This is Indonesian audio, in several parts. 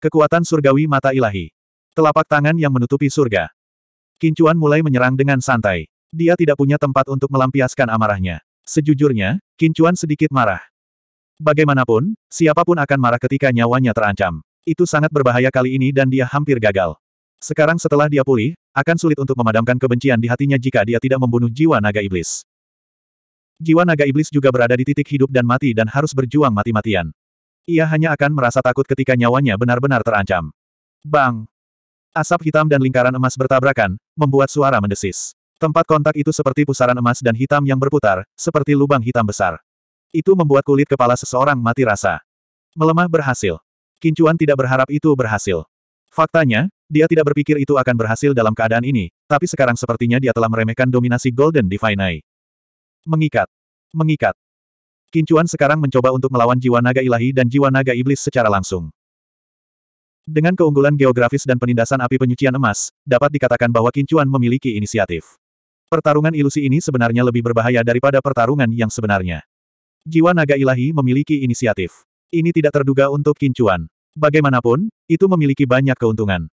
Kekuatan surgawi mata ilahi. Telapak tangan yang menutupi surga. Kincuan mulai menyerang dengan santai. Dia tidak punya tempat untuk melampiaskan amarahnya. Sejujurnya, Kincuan sedikit marah. Bagaimanapun, siapapun akan marah ketika nyawanya terancam. Itu sangat berbahaya kali ini dan dia hampir gagal. Sekarang setelah dia pulih, akan sulit untuk memadamkan kebencian di hatinya jika dia tidak membunuh jiwa naga iblis. Jiwa naga iblis juga berada di titik hidup dan mati dan harus berjuang mati-matian. Ia hanya akan merasa takut ketika nyawanya benar-benar terancam. Bang! Asap hitam dan lingkaran emas bertabrakan, membuat suara mendesis. Tempat kontak itu seperti pusaran emas dan hitam yang berputar, seperti lubang hitam besar. Itu membuat kulit kepala seseorang mati rasa. Melemah berhasil. Kincuan tidak berharap itu berhasil. Faktanya, dia tidak berpikir itu akan berhasil dalam keadaan ini, tapi sekarang sepertinya dia telah meremehkan dominasi Golden Divine Eye. Mengikat. Mengikat. Kincuan sekarang mencoba untuk melawan jiwa naga ilahi dan jiwa naga iblis secara langsung. Dengan keunggulan geografis dan penindasan api penyucian emas, dapat dikatakan bahwa Kincuan memiliki inisiatif. Pertarungan ilusi ini sebenarnya lebih berbahaya daripada pertarungan yang sebenarnya. Jiwa naga ilahi memiliki inisiatif. Ini tidak terduga untuk Kincuan. Bagaimanapun, itu memiliki banyak keuntungan.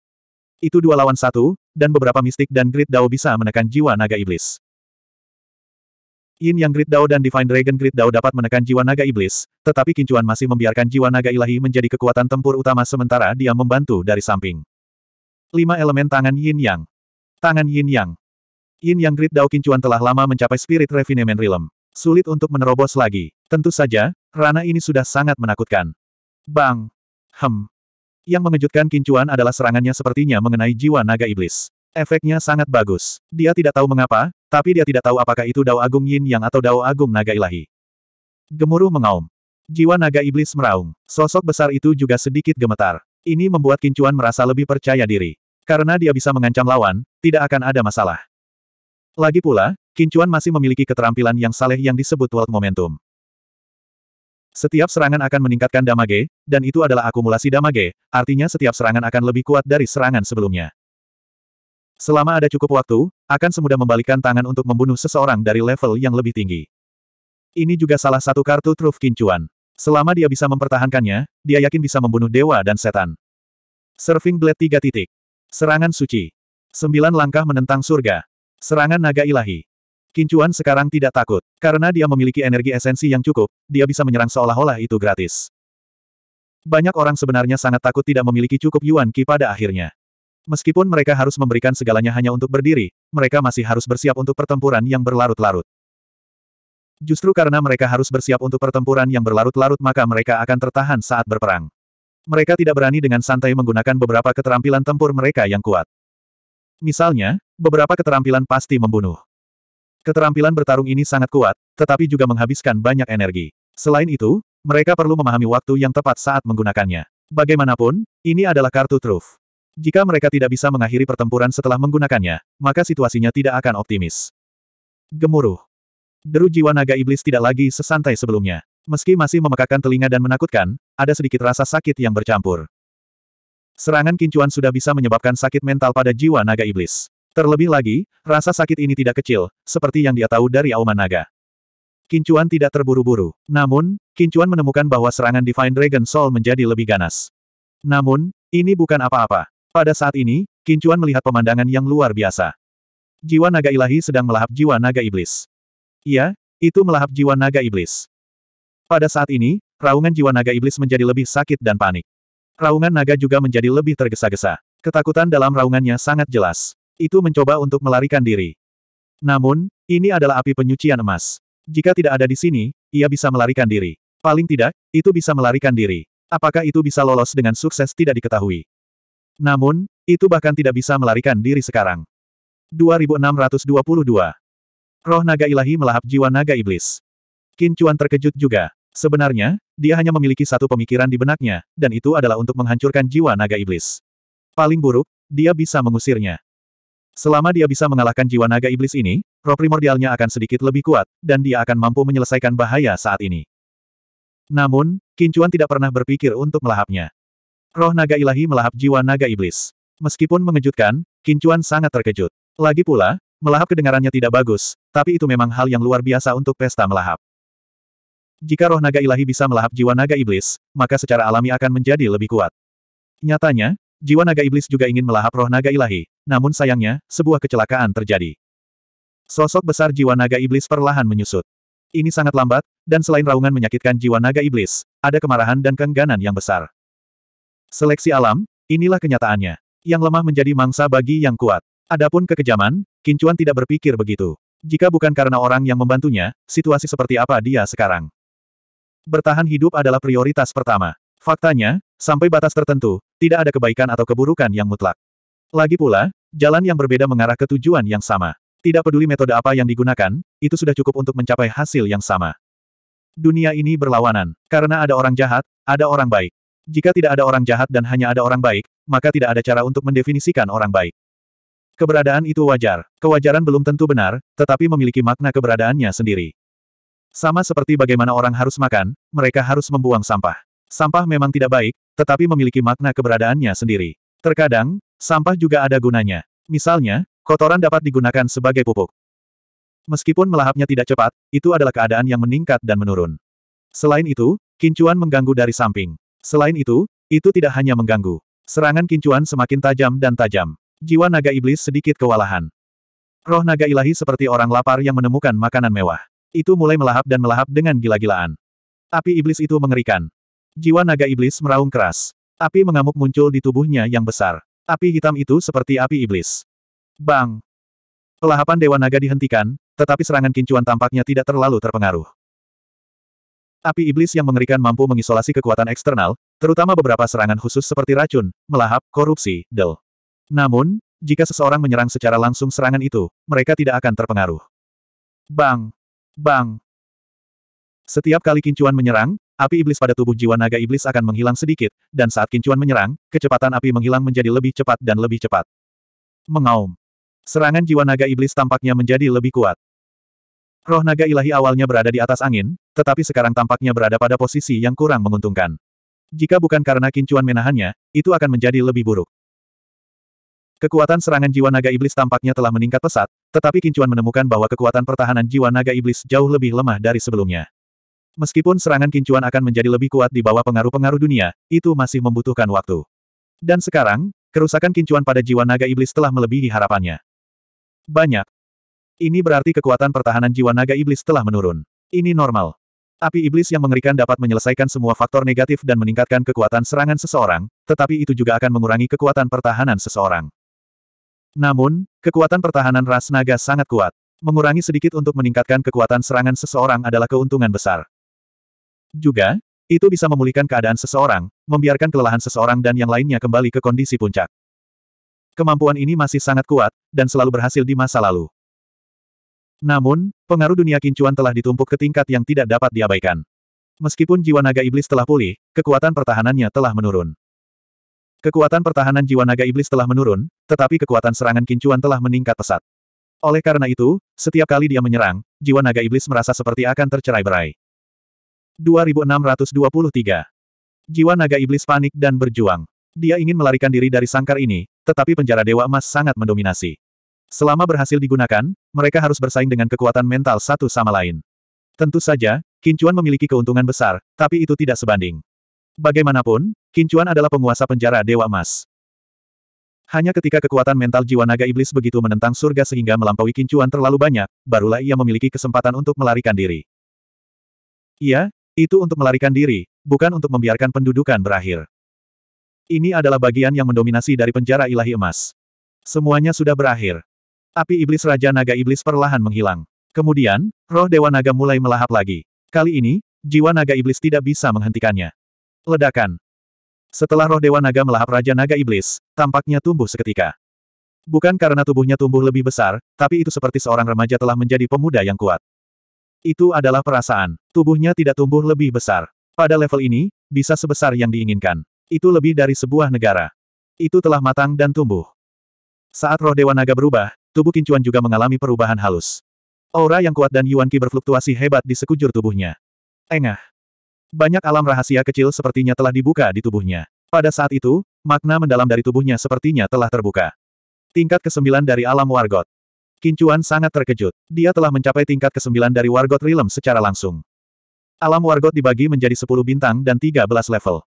Itu dua lawan satu, dan beberapa mistik dan grit Dao bisa menekan jiwa naga iblis. Yin Yang Great Dao dan Divine Dragon Great Dao dapat menekan jiwa naga iblis, tetapi Kincuan masih membiarkan jiwa naga ilahi menjadi kekuatan tempur utama sementara dia membantu dari samping. Lima elemen tangan Yin Yang. Tangan Yin Yang. Yin Yang Great Dao Kincuan telah lama mencapai spirit refinement realm. Sulit untuk menerobos lagi. Tentu saja, rana ini sudah sangat menakutkan. Bang! Hem! Yang mengejutkan Kincuan adalah serangannya sepertinya mengenai jiwa naga iblis. Efeknya sangat bagus. Dia tidak tahu mengapa, tapi dia tidak tahu apakah itu Dao Agung Yin Yang atau Dao Agung Naga Ilahi. Gemuruh mengaum. Jiwa naga iblis meraung. Sosok besar itu juga sedikit gemetar. Ini membuat Kincuan merasa lebih percaya diri. Karena dia bisa mengancam lawan, tidak akan ada masalah. Lagi pula, Kincuan masih memiliki keterampilan yang saleh yang disebut World Momentum. Setiap serangan akan meningkatkan damage, dan itu adalah akumulasi damage, artinya setiap serangan akan lebih kuat dari serangan sebelumnya. Selama ada cukup waktu, akan semudah membalikan tangan untuk membunuh seseorang dari level yang lebih tinggi. Ini juga salah satu kartu truf kincuan. Selama dia bisa mempertahankannya, dia yakin bisa membunuh dewa dan setan. Surfing Blade 3 titik. Serangan suci. Sembilan langkah menentang surga. Serangan naga ilahi. Kincuan sekarang tidak takut. Karena dia memiliki energi esensi yang cukup, dia bisa menyerang seolah-olah itu gratis. Banyak orang sebenarnya sangat takut tidak memiliki cukup Yuan ki pada akhirnya. Meskipun mereka harus memberikan segalanya hanya untuk berdiri, mereka masih harus bersiap untuk pertempuran yang berlarut-larut. Justru karena mereka harus bersiap untuk pertempuran yang berlarut-larut maka mereka akan tertahan saat berperang. Mereka tidak berani dengan santai menggunakan beberapa keterampilan tempur mereka yang kuat. Misalnya, beberapa keterampilan pasti membunuh. Keterampilan bertarung ini sangat kuat, tetapi juga menghabiskan banyak energi. Selain itu, mereka perlu memahami waktu yang tepat saat menggunakannya. Bagaimanapun, ini adalah kartu truf. Jika mereka tidak bisa mengakhiri pertempuran setelah menggunakannya, maka situasinya tidak akan optimis. Gemuruh. Deru jiwa naga iblis tidak lagi sesantai sebelumnya. Meski masih memekakan telinga dan menakutkan, ada sedikit rasa sakit yang bercampur. Serangan kincuan sudah bisa menyebabkan sakit mental pada jiwa naga iblis. Terlebih lagi, rasa sakit ini tidak kecil, seperti yang dia tahu dari auman naga. Kincuan tidak terburu-buru. Namun, Kincuan menemukan bahwa serangan Divine Dragon Soul menjadi lebih ganas. Namun, ini bukan apa-apa. Pada saat ini, Kincuan melihat pemandangan yang luar biasa. Jiwa naga ilahi sedang melahap jiwa naga iblis. Iya, itu melahap jiwa naga iblis. Pada saat ini, raungan jiwa naga iblis menjadi lebih sakit dan panik. Raungan naga juga menjadi lebih tergesa-gesa. Ketakutan dalam raungannya sangat jelas. Itu mencoba untuk melarikan diri. Namun, ini adalah api penyucian emas. Jika tidak ada di sini, ia bisa melarikan diri. Paling tidak, itu bisa melarikan diri. Apakah itu bisa lolos dengan sukses tidak diketahui. Namun, itu bahkan tidak bisa melarikan diri sekarang. 2622 Roh naga ilahi melahap jiwa naga iblis. Qin terkejut juga. Sebenarnya, dia hanya memiliki satu pemikiran di benaknya, dan itu adalah untuk menghancurkan jiwa naga iblis. Paling buruk, dia bisa mengusirnya. Selama dia bisa mengalahkan jiwa naga iblis ini, roh primordialnya akan sedikit lebih kuat, dan dia akan mampu menyelesaikan bahaya saat ini. Namun, Kincuan tidak pernah berpikir untuk melahapnya. Roh naga ilahi melahap jiwa naga iblis. Meskipun mengejutkan, Kincuan sangat terkejut. Lagi pula, melahap kedengarannya tidak bagus, tapi itu memang hal yang luar biasa untuk pesta melahap. Jika roh naga ilahi bisa melahap jiwa naga iblis, maka secara alami akan menjadi lebih kuat. Nyatanya, jiwa naga iblis juga ingin melahap roh naga ilahi, namun sayangnya, sebuah kecelakaan terjadi. Sosok besar jiwa naga iblis perlahan menyusut. Ini sangat lambat, dan selain raungan menyakitkan jiwa naga iblis, ada kemarahan dan kengganan yang besar. Seleksi alam, inilah kenyataannya. Yang lemah menjadi mangsa bagi yang kuat. Adapun kekejaman, Kincuan tidak berpikir begitu. Jika bukan karena orang yang membantunya, situasi seperti apa dia sekarang? Bertahan hidup adalah prioritas pertama. Faktanya, sampai batas tertentu, tidak ada kebaikan atau keburukan yang mutlak. Lagi pula, jalan yang berbeda mengarah ke tujuan yang sama. Tidak peduli metode apa yang digunakan, itu sudah cukup untuk mencapai hasil yang sama. Dunia ini berlawanan, karena ada orang jahat, ada orang baik. Jika tidak ada orang jahat dan hanya ada orang baik, maka tidak ada cara untuk mendefinisikan orang baik. Keberadaan itu wajar. Kewajaran belum tentu benar, tetapi memiliki makna keberadaannya sendiri. Sama seperti bagaimana orang harus makan, mereka harus membuang sampah. Sampah memang tidak baik, tetapi memiliki makna keberadaannya sendiri. Terkadang, sampah juga ada gunanya. Misalnya, kotoran dapat digunakan sebagai pupuk. Meskipun melahapnya tidak cepat, itu adalah keadaan yang meningkat dan menurun. Selain itu, kincuan mengganggu dari samping. Selain itu, itu tidak hanya mengganggu. Serangan kincuan semakin tajam dan tajam. Jiwa naga iblis sedikit kewalahan. Roh naga ilahi seperti orang lapar yang menemukan makanan mewah. Itu mulai melahap dan melahap dengan gila-gilaan. Api iblis itu mengerikan. Jiwa naga iblis meraung keras. Api mengamuk muncul di tubuhnya yang besar. Api hitam itu seperti api iblis. Bang! Pelahapan Dewa Naga dihentikan, tetapi serangan kincuan tampaknya tidak terlalu terpengaruh. Api iblis yang mengerikan mampu mengisolasi kekuatan eksternal, terutama beberapa serangan khusus seperti racun, melahap, korupsi, del. Namun, jika seseorang menyerang secara langsung serangan itu, mereka tidak akan terpengaruh. Bang! Bang! Setiap kali kincuan menyerang, api iblis pada tubuh jiwa naga iblis akan menghilang sedikit, dan saat kincuan menyerang, kecepatan api menghilang menjadi lebih cepat dan lebih cepat. Mengaum. Serangan jiwa naga iblis tampaknya menjadi lebih kuat. Roh naga ilahi awalnya berada di atas angin, tetapi sekarang tampaknya berada pada posisi yang kurang menguntungkan. Jika bukan karena kincuan menahannya, itu akan menjadi lebih buruk. Kekuatan serangan jiwa naga iblis tampaknya telah meningkat pesat, tetapi kincuan menemukan bahwa kekuatan pertahanan jiwa naga iblis jauh lebih lemah dari sebelumnya. Meskipun serangan kincuan akan menjadi lebih kuat di bawah pengaruh-pengaruh dunia, itu masih membutuhkan waktu. Dan sekarang, kerusakan kincuan pada jiwa naga iblis telah melebihi harapannya. Banyak, ini berarti kekuatan pertahanan jiwa naga iblis telah menurun. Ini normal. Api iblis yang mengerikan dapat menyelesaikan semua faktor negatif dan meningkatkan kekuatan serangan seseorang, tetapi itu juga akan mengurangi kekuatan pertahanan seseorang. Namun, kekuatan pertahanan ras naga sangat kuat. Mengurangi sedikit untuk meningkatkan kekuatan serangan seseorang adalah keuntungan besar. Juga, itu bisa memulihkan keadaan seseorang, membiarkan kelelahan seseorang dan yang lainnya kembali ke kondisi puncak. Kemampuan ini masih sangat kuat, dan selalu berhasil di masa lalu. Namun, pengaruh dunia kincuan telah ditumpuk ke tingkat yang tidak dapat diabaikan. Meskipun jiwa naga iblis telah pulih, kekuatan pertahanannya telah menurun. Kekuatan pertahanan jiwa naga iblis telah menurun, tetapi kekuatan serangan kincuan telah meningkat pesat. Oleh karena itu, setiap kali dia menyerang, jiwa naga iblis merasa seperti akan tercerai-berai. 2623 Jiwa naga iblis panik dan berjuang. Dia ingin melarikan diri dari sangkar ini, tetapi penjara Dewa Emas sangat mendominasi. Selama berhasil digunakan, mereka harus bersaing dengan kekuatan mental satu sama lain. Tentu saja, Kincuan memiliki keuntungan besar, tapi itu tidak sebanding. Bagaimanapun, Kincuan adalah penguasa penjara Dewa Emas. Hanya ketika kekuatan mental jiwa naga iblis begitu menentang surga sehingga melampaui kincuan terlalu banyak, barulah ia memiliki kesempatan untuk melarikan diri. Iya, itu untuk melarikan diri, bukan untuk membiarkan pendudukan berakhir. Ini adalah bagian yang mendominasi dari penjara ilahi emas. Semuanya sudah berakhir. Api iblis Raja Naga Iblis perlahan menghilang. Kemudian, roh Dewa Naga mulai melahap lagi. Kali ini, jiwa Naga Iblis tidak bisa menghentikannya. Ledakan. Setelah roh Dewa Naga melahap Raja Naga Iblis, tampaknya tumbuh seketika. Bukan karena tubuhnya tumbuh lebih besar, tapi itu seperti seorang remaja telah menjadi pemuda yang kuat. Itu adalah perasaan. Tubuhnya tidak tumbuh lebih besar. Pada level ini, bisa sebesar yang diinginkan. Itu lebih dari sebuah negara. Itu telah matang dan tumbuh. Saat roh Dewa Naga berubah, tubuh Kincuan juga mengalami perubahan halus. Aura yang kuat dan Yuan Qi berfluktuasi hebat di sekujur tubuhnya. Engah. Banyak alam rahasia kecil sepertinya telah dibuka di tubuhnya. Pada saat itu, makna mendalam dari tubuhnya sepertinya telah terbuka. Tingkat ke-9 dari alam Wargot. Kincuan sangat terkejut. Dia telah mencapai tingkat ke-9 dari Wargot Realm secara langsung. Alam Wargot dibagi menjadi 10 bintang dan 13 level.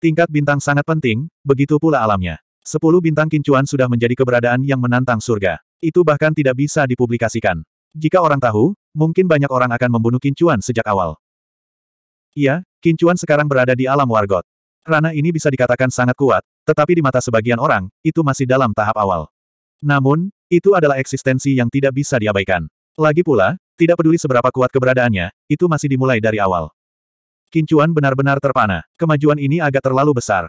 Tingkat bintang sangat penting, begitu pula alamnya. Sepuluh bintang kincuan sudah menjadi keberadaan yang menantang surga. Itu bahkan tidak bisa dipublikasikan. Jika orang tahu, mungkin banyak orang akan membunuh kincuan sejak awal. Iya, kincuan sekarang berada di alam wargot. Rana ini bisa dikatakan sangat kuat, tetapi di mata sebagian orang, itu masih dalam tahap awal. Namun, itu adalah eksistensi yang tidak bisa diabaikan. Lagi pula, tidak peduli seberapa kuat keberadaannya, itu masih dimulai dari awal. Kincuan benar-benar terpana. Kemajuan ini agak terlalu besar.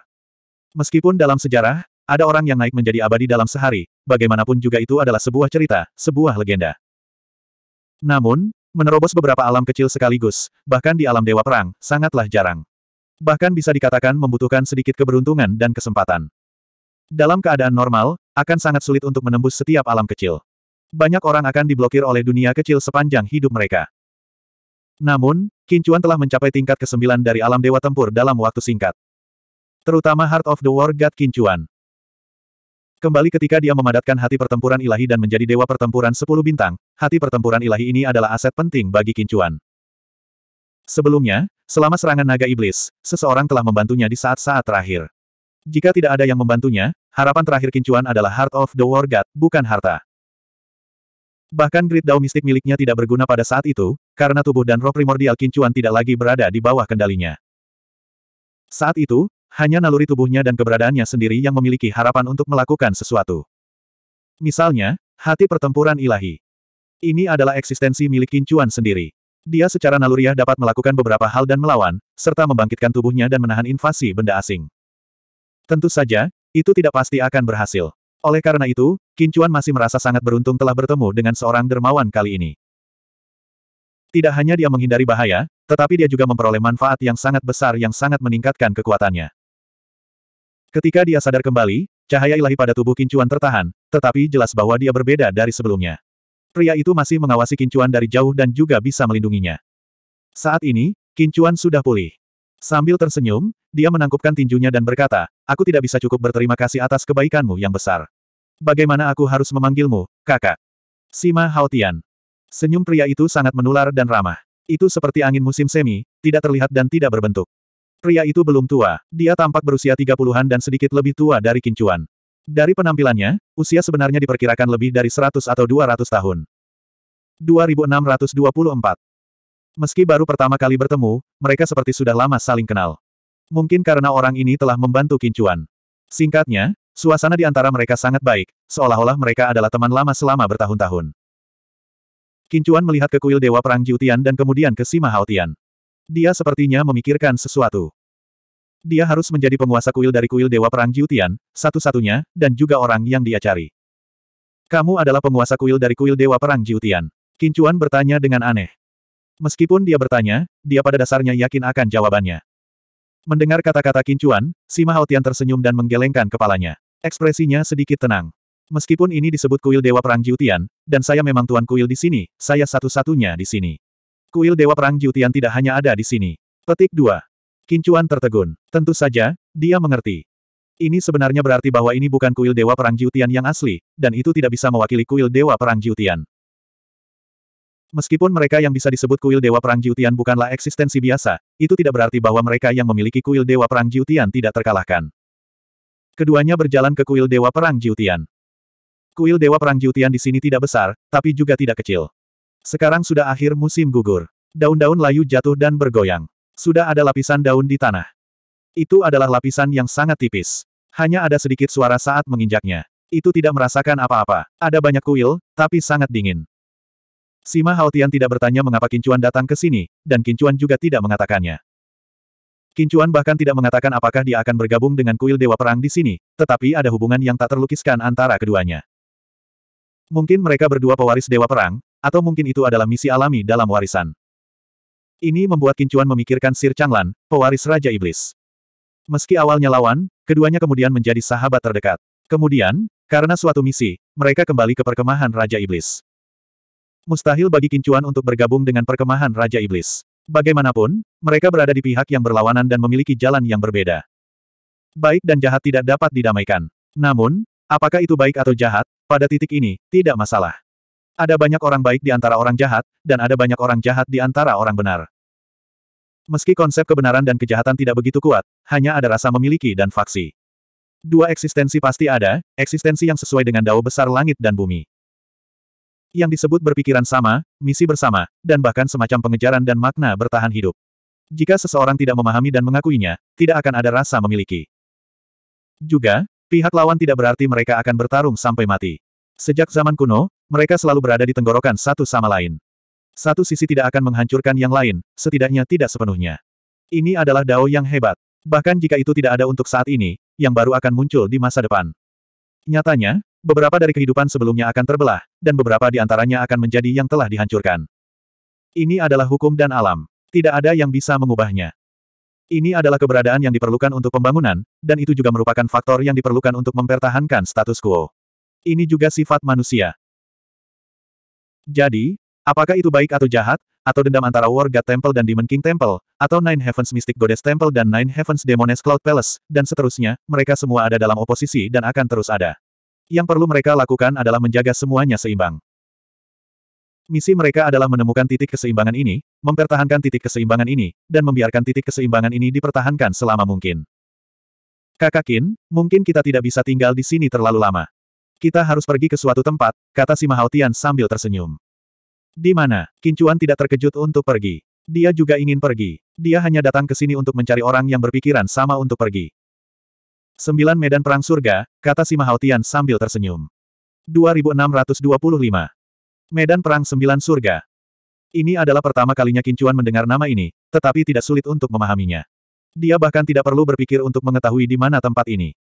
Meskipun dalam sejarah, ada orang yang naik menjadi abadi dalam sehari, bagaimanapun juga itu adalah sebuah cerita, sebuah legenda. Namun, menerobos beberapa alam kecil sekaligus, bahkan di alam dewa perang, sangatlah jarang. Bahkan bisa dikatakan membutuhkan sedikit keberuntungan dan kesempatan. Dalam keadaan normal, akan sangat sulit untuk menembus setiap alam kecil. Banyak orang akan diblokir oleh dunia kecil sepanjang hidup mereka. Namun, Kincuan telah mencapai tingkat ke-9 dari alam dewa tempur dalam waktu singkat. Terutama Heart of the War God Kincuan. Kembali ketika dia memadatkan hati pertempuran ilahi dan menjadi dewa pertempuran sepuluh bintang, hati pertempuran ilahi ini adalah aset penting bagi Kincuan. Sebelumnya, selama serangan naga iblis, seseorang telah membantunya di saat-saat terakhir. Jika tidak ada yang membantunya, harapan terakhir Kincuan adalah Heart of the War God, bukan harta. Bahkan grid dao mistik miliknya tidak berguna pada saat itu, karena tubuh dan roh primordial Kincuan tidak lagi berada di bawah kendalinya. Saat itu, hanya naluri tubuhnya dan keberadaannya sendiri yang memiliki harapan untuk melakukan sesuatu. Misalnya, hati pertempuran ilahi. Ini adalah eksistensi milik Kincuan sendiri. Dia secara naluriah dapat melakukan beberapa hal dan melawan, serta membangkitkan tubuhnya dan menahan invasi benda asing. Tentu saja, itu tidak pasti akan berhasil. Oleh karena itu, Kincuan masih merasa sangat beruntung telah bertemu dengan seorang dermawan kali ini. Tidak hanya dia menghindari bahaya, tetapi dia juga memperoleh manfaat yang sangat besar yang sangat meningkatkan kekuatannya. Ketika dia sadar kembali, cahaya ilahi pada tubuh kincuan tertahan, tetapi jelas bahwa dia berbeda dari sebelumnya. Pria itu masih mengawasi kincuan dari jauh dan juga bisa melindunginya. Saat ini, kincuan sudah pulih. Sambil tersenyum, dia menangkupkan tinjunya dan berkata, aku tidak bisa cukup berterima kasih atas kebaikanmu yang besar. Bagaimana aku harus memanggilmu, kakak? Sima Haotian. Senyum pria itu sangat menular dan ramah. Itu seperti angin musim semi, tidak terlihat dan tidak berbentuk. Pria itu belum tua, dia tampak berusia 30-an dan sedikit lebih tua dari Kincuan. Dari penampilannya, usia sebenarnya diperkirakan lebih dari 100 atau 200 tahun. 2624 Meski baru pertama kali bertemu, mereka seperti sudah lama saling kenal. Mungkin karena orang ini telah membantu Kincuan. Singkatnya, suasana di antara mereka sangat baik, seolah-olah mereka adalah teman lama selama bertahun-tahun. Kincuan melihat ke kuil Dewa Perang Jiutian dan kemudian ke Sima Haotian. Dia sepertinya memikirkan sesuatu. Dia harus menjadi penguasa kuil dari kuil Dewa Perang Jiutian, satu-satunya, dan juga orang yang dia cari. Kamu adalah penguasa kuil dari kuil Dewa Perang Jiutian. Kincuan bertanya dengan aneh. Meskipun dia bertanya, dia pada dasarnya yakin akan jawabannya. Mendengar kata-kata Kincuan, Sima Haotian tersenyum dan menggelengkan kepalanya. Ekspresinya sedikit tenang. Meskipun ini disebut kuil Dewa Perang Jiutian, dan saya memang tuan kuil di sini, saya satu-satunya di sini. Kuil Dewa Perang Jiutian tidak hanya ada di sini. Petik 2. Kincuan tertegun. Tentu saja, dia mengerti. Ini sebenarnya berarti bahwa ini bukan kuil Dewa Perang Jiutian yang asli, dan itu tidak bisa mewakili kuil Dewa Perang Jiutian. Meskipun mereka yang bisa disebut kuil Dewa Perang Jiutian bukanlah eksistensi biasa, itu tidak berarti bahwa mereka yang memiliki kuil Dewa Perang Jiutian tidak terkalahkan. Keduanya berjalan ke kuil Dewa Perang Jiutian. Kuil Dewa Perang Jiutian di sini tidak besar, tapi juga tidak kecil. Sekarang sudah akhir musim gugur. Daun-daun layu jatuh dan bergoyang. Sudah ada lapisan daun di tanah. Itu adalah lapisan yang sangat tipis. Hanya ada sedikit suara saat menginjaknya. Itu tidak merasakan apa-apa. Ada banyak kuil, tapi sangat dingin. Sima Haotian tidak bertanya mengapa Kincuan datang ke sini, dan Kincuan juga tidak mengatakannya. Kincuan bahkan tidak mengatakan apakah dia akan bergabung dengan kuil Dewa Perang di sini, tetapi ada hubungan yang tak terlukiskan antara keduanya. Mungkin mereka berdua pewaris Dewa Perang, atau mungkin itu adalah misi alami dalam warisan. Ini membuat Kincuan memikirkan Sir Changlan, pewaris Raja Iblis. Meski awalnya lawan, keduanya kemudian menjadi sahabat terdekat. Kemudian, karena suatu misi, mereka kembali ke perkemahan Raja Iblis. Mustahil bagi Kincuan untuk bergabung dengan perkemahan Raja Iblis. Bagaimanapun, mereka berada di pihak yang berlawanan dan memiliki jalan yang berbeda. Baik dan jahat tidak dapat didamaikan. Namun, apakah itu baik atau jahat, pada titik ini, tidak masalah. Ada banyak orang baik di antara orang jahat, dan ada banyak orang jahat di antara orang benar. Meski konsep kebenaran dan kejahatan tidak begitu kuat, hanya ada rasa memiliki dan faksi. Dua eksistensi pasti ada, eksistensi yang sesuai dengan dao besar langit dan bumi. Yang disebut berpikiran sama, misi bersama, dan bahkan semacam pengejaran dan makna bertahan hidup. Jika seseorang tidak memahami dan mengakuinya, tidak akan ada rasa memiliki. Juga, pihak lawan tidak berarti mereka akan bertarung sampai mati. Sejak zaman kuno, mereka selalu berada di tenggorokan satu sama lain. Satu sisi tidak akan menghancurkan yang lain, setidaknya tidak sepenuhnya. Ini adalah dao yang hebat. Bahkan jika itu tidak ada untuk saat ini, yang baru akan muncul di masa depan. Nyatanya, beberapa dari kehidupan sebelumnya akan terbelah, dan beberapa di antaranya akan menjadi yang telah dihancurkan. Ini adalah hukum dan alam. Tidak ada yang bisa mengubahnya. Ini adalah keberadaan yang diperlukan untuk pembangunan, dan itu juga merupakan faktor yang diperlukan untuk mempertahankan status quo. Ini juga sifat manusia. Jadi, apakah itu baik atau jahat, atau dendam antara War God Temple dan Demon King Temple, atau Nine Heavens Mystic Goddess Temple dan Nine Heavens Demoness Cloud Palace, dan seterusnya, mereka semua ada dalam oposisi dan akan terus ada. Yang perlu mereka lakukan adalah menjaga semuanya seimbang. Misi mereka adalah menemukan titik keseimbangan ini, mempertahankan titik keseimbangan ini, dan membiarkan titik keseimbangan ini dipertahankan selama mungkin. Kakak Kin, mungkin kita tidak bisa tinggal di sini terlalu lama. Kita harus pergi ke suatu tempat, kata si Mahautian sambil tersenyum. Di mana? Kincuan tidak terkejut untuk pergi. Dia juga ingin pergi. Dia hanya datang ke sini untuk mencari orang yang berpikiran sama untuk pergi. Sembilan medan perang surga, kata si Mahautian sambil tersenyum. 2625. Medan perang sembilan surga. Ini adalah pertama kalinya Kincuan mendengar nama ini, tetapi tidak sulit untuk memahaminya. Dia bahkan tidak perlu berpikir untuk mengetahui di mana tempat ini.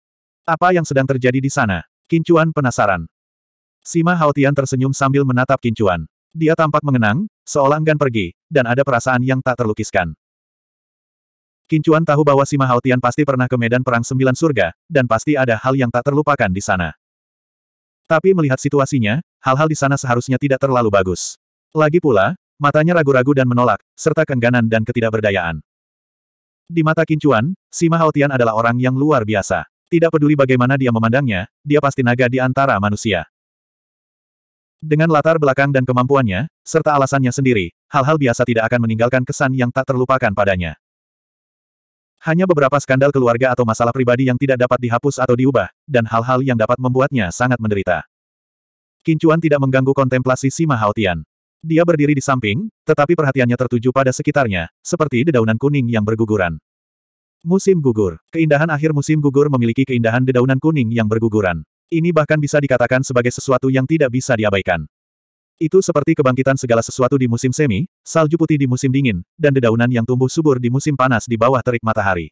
Apa yang sedang terjadi di sana? Kincuan penasaran. Sima Haotian tersenyum sambil menatap Kincuan. Dia tampak mengenang, seolah enggan pergi, dan ada perasaan yang tak terlukiskan. Kincuan tahu bahwa Sima Haotian pasti pernah ke medan perang sembilan surga, dan pasti ada hal yang tak terlupakan di sana. Tapi melihat situasinya, hal-hal di sana seharusnya tidak terlalu bagus. Lagi pula, matanya ragu-ragu dan menolak, serta keengganan dan ketidakberdayaan. Di mata Kincuan, Sima Haotian adalah orang yang luar biasa. Tidak peduli bagaimana dia memandangnya, dia pasti naga di antara manusia. Dengan latar belakang dan kemampuannya, serta alasannya sendiri, hal-hal biasa tidak akan meninggalkan kesan yang tak terlupakan padanya. Hanya beberapa skandal keluarga atau masalah pribadi yang tidak dapat dihapus atau diubah, dan hal-hal yang dapat membuatnya sangat menderita. Kincuan tidak mengganggu kontemplasi Sima Haotian. Dia berdiri di samping, tetapi perhatiannya tertuju pada sekitarnya, seperti dedaunan kuning yang berguguran. Musim gugur. Keindahan akhir musim gugur memiliki keindahan dedaunan kuning yang berguguran. Ini bahkan bisa dikatakan sebagai sesuatu yang tidak bisa diabaikan. Itu seperti kebangkitan segala sesuatu di musim semi, salju putih di musim dingin, dan dedaunan yang tumbuh subur di musim panas di bawah terik matahari.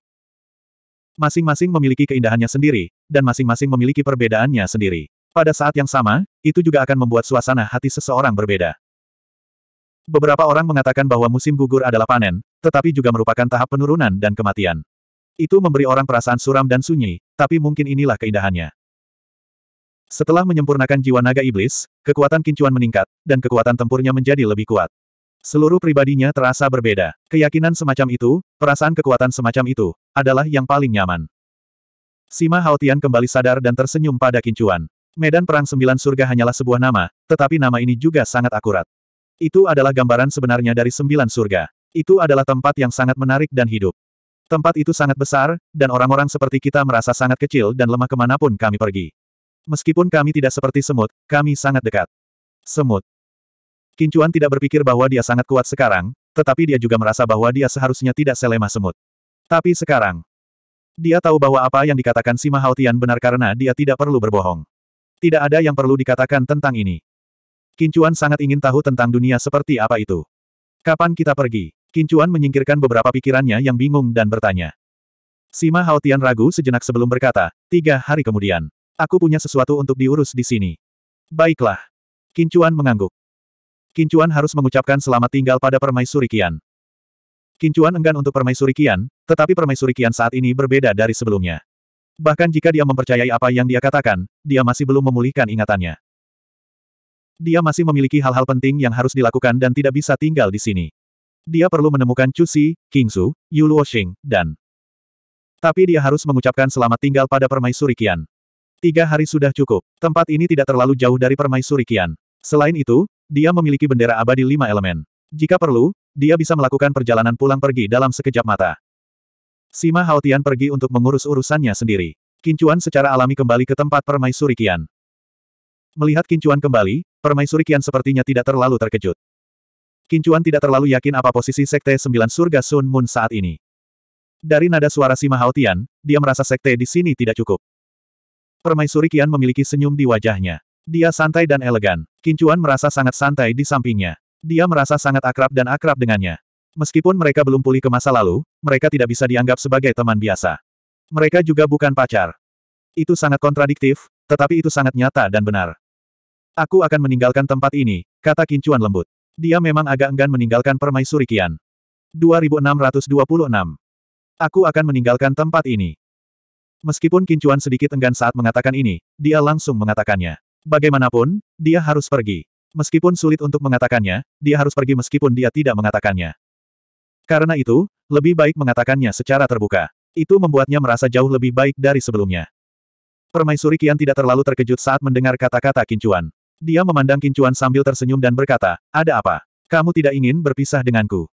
Masing-masing memiliki keindahannya sendiri, dan masing-masing memiliki perbedaannya sendiri. Pada saat yang sama, itu juga akan membuat suasana hati seseorang berbeda. Beberapa orang mengatakan bahwa musim gugur adalah panen, tetapi juga merupakan tahap penurunan dan kematian. Itu memberi orang perasaan suram dan sunyi, tapi mungkin inilah keindahannya. Setelah menyempurnakan jiwa naga iblis, kekuatan kincuan meningkat, dan kekuatan tempurnya menjadi lebih kuat. Seluruh pribadinya terasa berbeda. Keyakinan semacam itu, perasaan kekuatan semacam itu, adalah yang paling nyaman. Sima Haotian kembali sadar dan tersenyum pada kincuan. Medan Perang Sembilan Surga hanyalah sebuah nama, tetapi nama ini juga sangat akurat. Itu adalah gambaran sebenarnya dari Sembilan Surga. Itu adalah tempat yang sangat menarik dan hidup. Tempat itu sangat besar, dan orang-orang seperti kita merasa sangat kecil dan lemah kemanapun kami pergi. Meskipun kami tidak seperti semut, kami sangat dekat. Semut. Kincuan tidak berpikir bahwa dia sangat kuat sekarang, tetapi dia juga merasa bahwa dia seharusnya tidak selemah semut. Tapi sekarang, dia tahu bahwa apa yang dikatakan Sima Haotian benar karena dia tidak perlu berbohong. Tidak ada yang perlu dikatakan tentang ini. Kincuan sangat ingin tahu tentang dunia seperti apa itu. Kapan kita pergi? Kincuan menyingkirkan beberapa pikirannya yang bingung dan bertanya. Sima Haotian ragu sejenak sebelum berkata, tiga hari kemudian. Aku punya sesuatu untuk diurus di sini. Baiklah. Kincuan mengangguk. Kincuan harus mengucapkan selamat tinggal pada permaisuri Kian. Kincuan enggan untuk permaisuri Kian, tetapi permaisuri Kian saat ini berbeda dari sebelumnya. Bahkan jika dia mempercayai apa yang dia katakan, dia masih belum memulihkan ingatannya. Dia masih memiliki hal-hal penting yang harus dilakukan dan tidak bisa tinggal di sini dia perlu menemukan Chu Si, King Su, Yu Luoxing, dan... Tapi dia harus mengucapkan selamat tinggal pada permaisuri Qian. Tiga hari sudah cukup. Tempat ini tidak terlalu jauh dari permaisuri Qian. Selain itu, dia memiliki bendera abadi lima elemen. Jika perlu, dia bisa melakukan perjalanan pulang pergi dalam sekejap mata. Sima Haotian pergi untuk mengurus urusannya sendiri. Kincuan secara alami kembali ke tempat permaisuri Qian. Melihat Kincuan kembali, permaisuri Qian sepertinya tidak terlalu terkejut. Kincuan tidak terlalu yakin apa posisi Sekte Sembilan Surga Sun Moon saat ini. Dari nada suara Sima Haotian, dia merasa Sekte di sini tidak cukup. Permaisuri Kian memiliki senyum di wajahnya. Dia santai dan elegan. Kincuan merasa sangat santai di sampingnya. Dia merasa sangat akrab dan akrab dengannya. Meskipun mereka belum pulih ke masa lalu, mereka tidak bisa dianggap sebagai teman biasa. Mereka juga bukan pacar. Itu sangat kontradiktif, tetapi itu sangat nyata dan benar. Aku akan meninggalkan tempat ini, kata Kincuan lembut. Dia memang agak enggan meninggalkan permaisuri Kian. 2626. Aku akan meninggalkan tempat ini. Meskipun Kincuan sedikit enggan saat mengatakan ini, dia langsung mengatakannya. Bagaimanapun, dia harus pergi. Meskipun sulit untuk mengatakannya, dia harus pergi meskipun dia tidak mengatakannya. Karena itu, lebih baik mengatakannya secara terbuka. Itu membuatnya merasa jauh lebih baik dari sebelumnya. Permaisuri Kian tidak terlalu terkejut saat mendengar kata-kata Kincuan. Dia memandang Kincuan sambil tersenyum dan berkata, ada apa? Kamu tidak ingin berpisah denganku.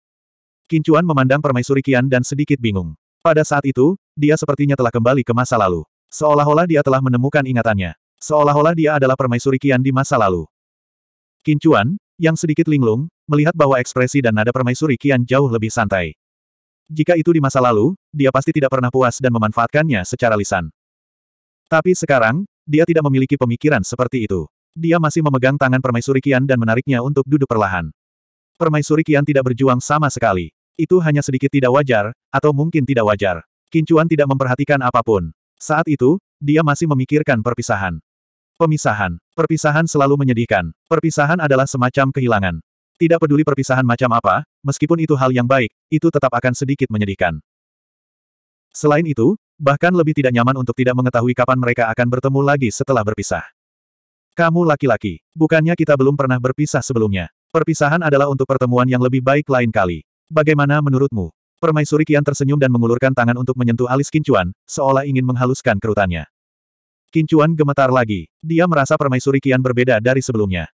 Kincuan memandang permaisuri Kian dan sedikit bingung. Pada saat itu, dia sepertinya telah kembali ke masa lalu. Seolah-olah dia telah menemukan ingatannya. Seolah-olah dia adalah permaisuri Kian di masa lalu. Kincuan, yang sedikit linglung, melihat bahwa ekspresi dan nada permaisuri Kian jauh lebih santai. Jika itu di masa lalu, dia pasti tidak pernah puas dan memanfaatkannya secara lisan. Tapi sekarang, dia tidak memiliki pemikiran seperti itu. Dia masih memegang tangan Permaisuri Kian dan menariknya untuk duduk perlahan. Permaisuri Kian tidak berjuang sama sekali. Itu hanya sedikit tidak wajar, atau mungkin tidak wajar. Kincuan tidak memperhatikan apapun. Saat itu, dia masih memikirkan perpisahan. Pemisahan. Perpisahan selalu menyedihkan. Perpisahan adalah semacam kehilangan. Tidak peduli perpisahan macam apa, meskipun itu hal yang baik, itu tetap akan sedikit menyedihkan. Selain itu, bahkan lebih tidak nyaman untuk tidak mengetahui kapan mereka akan bertemu lagi setelah berpisah. Kamu laki-laki, bukannya kita belum pernah berpisah sebelumnya. Perpisahan adalah untuk pertemuan yang lebih baik lain kali. Bagaimana menurutmu? Permaisuri Kian tersenyum dan mengulurkan tangan untuk menyentuh alis Kincuan, seolah ingin menghaluskan kerutannya. Kincuan gemetar lagi. Dia merasa Permaisuri Kian berbeda dari sebelumnya.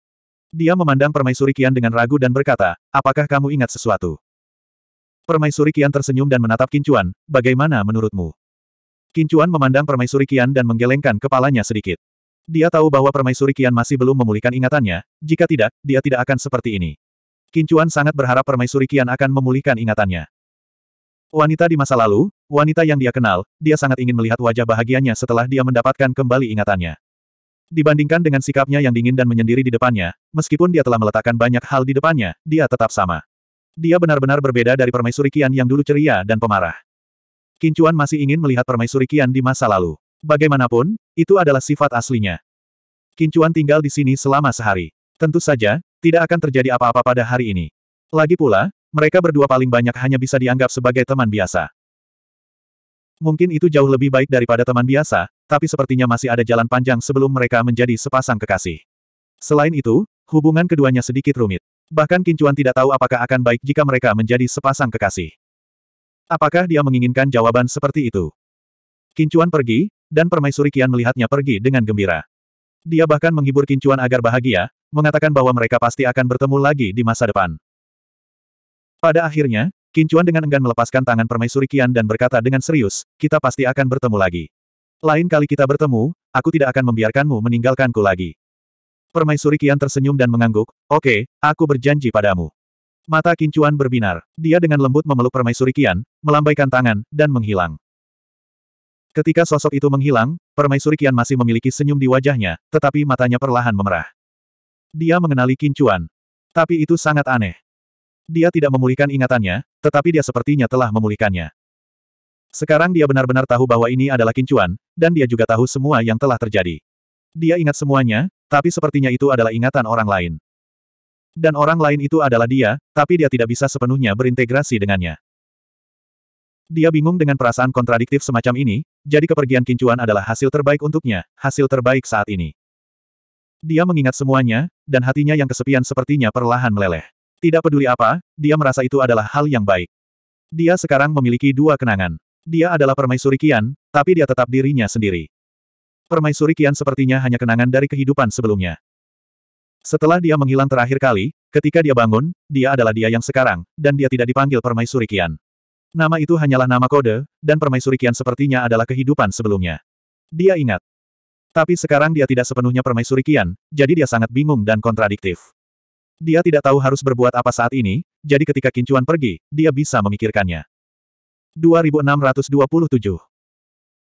Dia memandang Permaisuri Kian dengan ragu dan berkata, apakah kamu ingat sesuatu? Permaisuri Kian tersenyum dan menatap Kincuan, bagaimana menurutmu? Kincuan memandang Permaisuri Kian dan menggelengkan kepalanya sedikit. Dia tahu bahwa permaisuri Qian masih belum memulihkan ingatannya, jika tidak, dia tidak akan seperti ini. Kincuan sangat berharap permaisuri Qian akan memulihkan ingatannya. Wanita di masa lalu, wanita yang dia kenal, dia sangat ingin melihat wajah bahagianya setelah dia mendapatkan kembali ingatannya. Dibandingkan dengan sikapnya yang dingin dan menyendiri di depannya, meskipun dia telah meletakkan banyak hal di depannya, dia tetap sama. Dia benar-benar berbeda dari permaisuri Qian yang dulu ceria dan pemarah. Kincuan masih ingin melihat permaisuri Qian di masa lalu. Bagaimanapun, itu adalah sifat aslinya. Kincuan tinggal di sini selama sehari. Tentu saja, tidak akan terjadi apa-apa pada hari ini. Lagi pula, mereka berdua paling banyak hanya bisa dianggap sebagai teman biasa. Mungkin itu jauh lebih baik daripada teman biasa, tapi sepertinya masih ada jalan panjang sebelum mereka menjadi sepasang kekasih. Selain itu, hubungan keduanya sedikit rumit. Bahkan Kincuan tidak tahu apakah akan baik jika mereka menjadi sepasang kekasih. Apakah dia menginginkan jawaban seperti itu? Kincuan pergi, dan permaisuri Kian melihatnya pergi dengan gembira. Dia bahkan menghibur Kincuan agar bahagia, mengatakan bahwa mereka pasti akan bertemu lagi di masa depan. Pada akhirnya, Kincuan dengan enggan melepaskan tangan permaisuri Kian dan berkata dengan serius, kita pasti akan bertemu lagi. Lain kali kita bertemu, aku tidak akan membiarkanmu meninggalkanku lagi. Permaisuri Kian tersenyum dan mengangguk, oke, okay, aku berjanji padamu. Mata Kincuan berbinar. Dia dengan lembut memeluk Permaisuri Kian, melambaikan tangan, dan menghilang. Ketika sosok itu menghilang, permaisuri Kian masih memiliki senyum di wajahnya, tetapi matanya perlahan memerah. Dia mengenali Kincuan. Tapi itu sangat aneh. Dia tidak memulihkan ingatannya, tetapi dia sepertinya telah memulihkannya. Sekarang dia benar-benar tahu bahwa ini adalah Kincuan, dan dia juga tahu semua yang telah terjadi. Dia ingat semuanya, tapi sepertinya itu adalah ingatan orang lain. Dan orang lain itu adalah dia, tapi dia tidak bisa sepenuhnya berintegrasi dengannya. Dia bingung dengan perasaan kontradiktif semacam ini, jadi kepergian kincuan adalah hasil terbaik untuknya, hasil terbaik saat ini. Dia mengingat semuanya, dan hatinya yang kesepian sepertinya perlahan meleleh. Tidak peduli apa, dia merasa itu adalah hal yang baik. Dia sekarang memiliki dua kenangan. Dia adalah permaisuri Kian, tapi dia tetap dirinya sendiri. Permaisuri Kian sepertinya hanya kenangan dari kehidupan sebelumnya. Setelah dia menghilang terakhir kali, ketika dia bangun, dia adalah dia yang sekarang, dan dia tidak dipanggil permaisuri Kian. Nama itu hanyalah nama kode, dan permaisuri Kian sepertinya adalah kehidupan sebelumnya. Dia ingat. Tapi sekarang dia tidak sepenuhnya permaisuri Kian, jadi dia sangat bingung dan kontradiktif. Dia tidak tahu harus berbuat apa saat ini, jadi ketika Kincuan pergi, dia bisa memikirkannya. 2627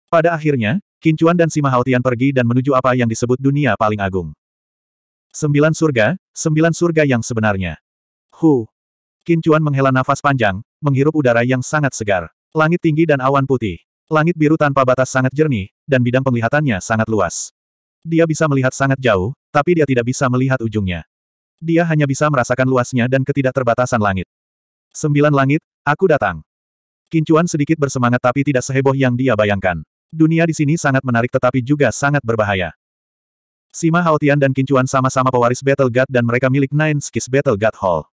Pada akhirnya, Kincuan dan Sima Haotian pergi dan menuju apa yang disebut dunia paling agung. Sembilan surga, sembilan surga yang sebenarnya. Huh. Qin Chuan menghela nafas panjang, menghirup udara yang sangat segar. Langit tinggi dan awan putih. Langit biru tanpa batas sangat jernih, dan bidang penglihatannya sangat luas. Dia bisa melihat sangat jauh, tapi dia tidak bisa melihat ujungnya. Dia hanya bisa merasakan luasnya dan ketidakterbatasan langit. Sembilan langit, aku datang. Kincuan sedikit bersemangat tapi tidak seheboh yang dia bayangkan. Dunia di sini sangat menarik tetapi juga sangat berbahaya. Sima Haotian dan Kincuan sama-sama pewaris Battle God dan mereka milik Nine Skis Battle God Hall.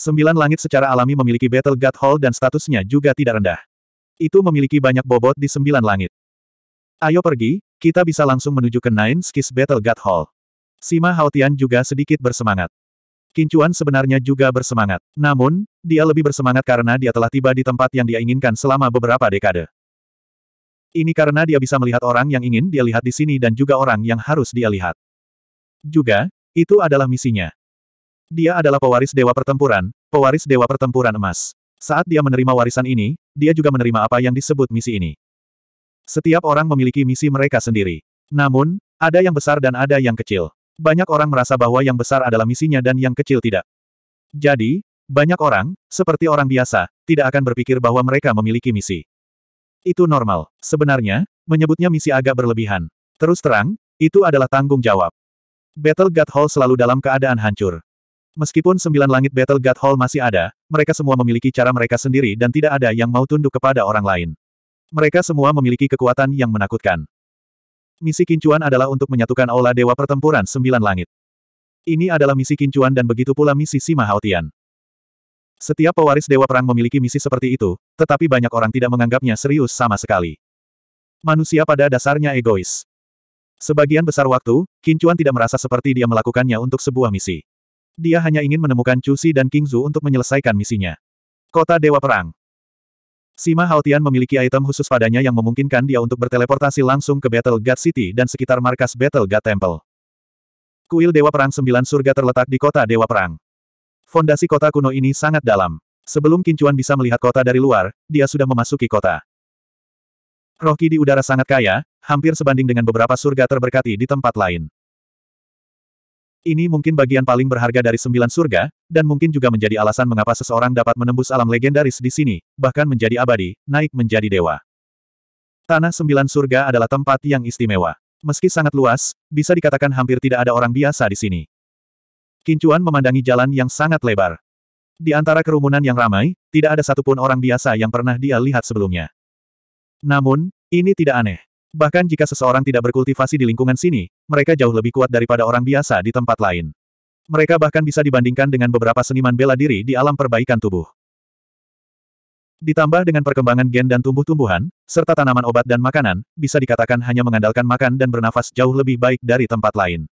Sembilan langit secara alami memiliki Battle God Hall dan statusnya juga tidak rendah. Itu memiliki banyak bobot di sembilan langit. Ayo pergi, kita bisa langsung menuju ke Nine Skies Battle God Hall. Sima Haotian juga sedikit bersemangat. Kincuan sebenarnya juga bersemangat. Namun, dia lebih bersemangat karena dia telah tiba di tempat yang dia inginkan selama beberapa dekade. Ini karena dia bisa melihat orang yang ingin dia lihat di sini dan juga orang yang harus dia lihat. Juga, itu adalah misinya. Dia adalah pewaris Dewa Pertempuran, pewaris Dewa Pertempuran Emas. Saat dia menerima warisan ini, dia juga menerima apa yang disebut misi ini. Setiap orang memiliki misi mereka sendiri. Namun, ada yang besar dan ada yang kecil. Banyak orang merasa bahwa yang besar adalah misinya dan yang kecil tidak. Jadi, banyak orang, seperti orang biasa, tidak akan berpikir bahwa mereka memiliki misi. Itu normal. Sebenarnya, menyebutnya misi agak berlebihan. Terus terang, itu adalah tanggung jawab. Battle God Hall selalu dalam keadaan hancur. Meskipun sembilan langit Battle God Hall masih ada, mereka semua memiliki cara mereka sendiri dan tidak ada yang mau tunduk kepada orang lain. Mereka semua memiliki kekuatan yang menakutkan. Misi Kincuan adalah untuk menyatukan Aula Dewa Pertempuran Sembilan Langit. Ini adalah misi Kincuan dan begitu pula misi Sima Haotian. Setiap pewaris Dewa Perang memiliki misi seperti itu, tetapi banyak orang tidak menganggapnya serius sama sekali. Manusia pada dasarnya egois. Sebagian besar waktu, Kincuan tidak merasa seperti dia melakukannya untuk sebuah misi. Dia hanya ingin menemukan Chu Si dan King Zhu untuk menyelesaikan misinya. Kota Dewa Perang Sima Haotian memiliki item khusus padanya yang memungkinkan dia untuk berteleportasi langsung ke Battle God City dan sekitar markas Battle God Temple. Kuil Dewa Perang Sembilan Surga terletak di kota Dewa Perang. Fondasi kota kuno ini sangat dalam. Sebelum Kincuan bisa melihat kota dari luar, dia sudah memasuki kota. Roh di udara sangat kaya, hampir sebanding dengan beberapa surga terberkati di tempat lain. Ini mungkin bagian paling berharga dari sembilan surga, dan mungkin juga menjadi alasan mengapa seseorang dapat menembus alam legendaris di sini, bahkan menjadi abadi, naik menjadi dewa. Tanah sembilan surga adalah tempat yang istimewa. Meski sangat luas, bisa dikatakan hampir tidak ada orang biasa di sini. Kincuan memandangi jalan yang sangat lebar. Di antara kerumunan yang ramai, tidak ada satupun orang biasa yang pernah dia lihat sebelumnya. Namun, ini tidak aneh. Bahkan jika seseorang tidak berkultivasi di lingkungan sini, mereka jauh lebih kuat daripada orang biasa di tempat lain. Mereka bahkan bisa dibandingkan dengan beberapa seniman bela diri di alam perbaikan tubuh. Ditambah dengan perkembangan gen dan tumbuh-tumbuhan, serta tanaman obat dan makanan, bisa dikatakan hanya mengandalkan makan dan bernafas jauh lebih baik dari tempat lain.